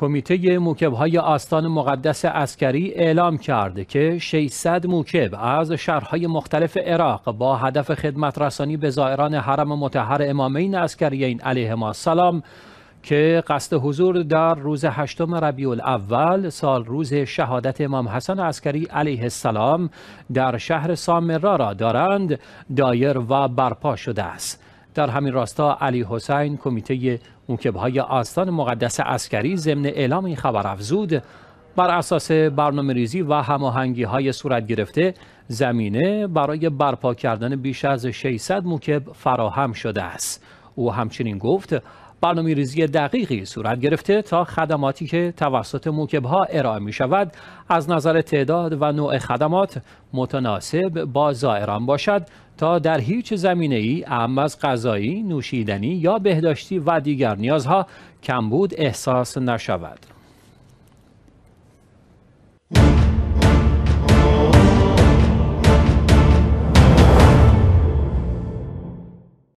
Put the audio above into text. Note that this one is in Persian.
کمیته موکبهای آستان مقدس اسکری اعلام کرد که 600 موکب از شهرهای مختلف عراق با هدف خدمت رسانی به زائران حرم متحر امامین اسکریین ما السلام که قصد حضور در روز هشتم ربیع الاول سال روز شهادت امام حسن عسکری علیه السلام در شهر سامرا را دارند دایر و برپا شده است در همین راستا علی حسین کمیته موکبه های آستان مقدس عسکری ضمن اعلام این خبر افزود بر اساس برنامه ریزی و هماهنگی های صورت گرفته زمینه برای برپا کردن بیش از 600 موکب فراهم شده است او همچنین گفت برنامه ریزی دقیقی صورت گرفته تا خدماتی که توسط موکب ها ارائه می شود از نظر تعداد و نوع خدمات متناسب با زائران باشد تا در هیچ زمینه ای اهم از غذایی، نوشیدنی یا بهداشتی و دیگر نیازها کمبود احساس نشود.